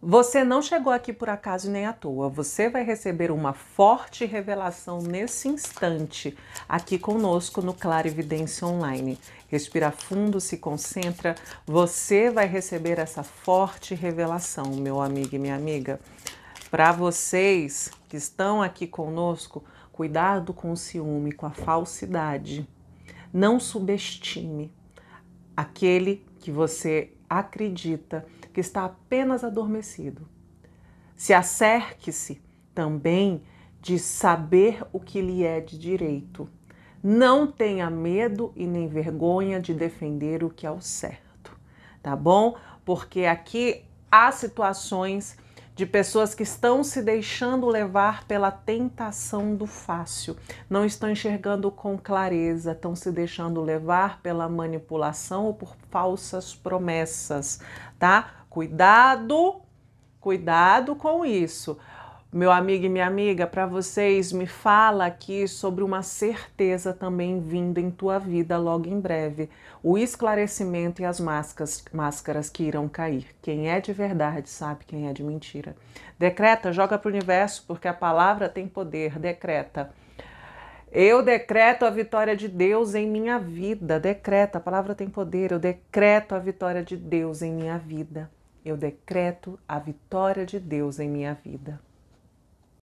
Você não chegou aqui por acaso nem à toa. Você vai receber uma forte revelação nesse instante aqui conosco no Clarividência Online. Respira fundo, se concentra. Você vai receber essa forte revelação, meu amigo e minha amiga. Para vocês que estão aqui conosco, cuidado com o ciúme, com a falsidade. Não subestime aquele que você acredita que está apenas adormecido. Se acerque-se também de saber o que lhe é de direito. Não tenha medo e nem vergonha de defender o que é o certo, tá bom? Porque aqui há situações de pessoas que estão se deixando levar pela tentação do fácil, não estão enxergando com clareza, estão se deixando levar pela manipulação ou por falsas promessas, tá? Cuidado, cuidado com isso. Meu amigo e minha amiga, para vocês, me fala aqui sobre uma certeza também vinda em tua vida logo em breve. O esclarecimento e as máscaras, máscaras que irão cair. Quem é de verdade sabe quem é de mentira. Decreta, joga para o universo, porque a palavra tem poder. Decreta. Eu decreto a vitória de Deus em minha vida. Decreta, a palavra tem poder. Eu decreto a vitória de Deus em minha vida eu decreto a vitória de Deus em minha vida.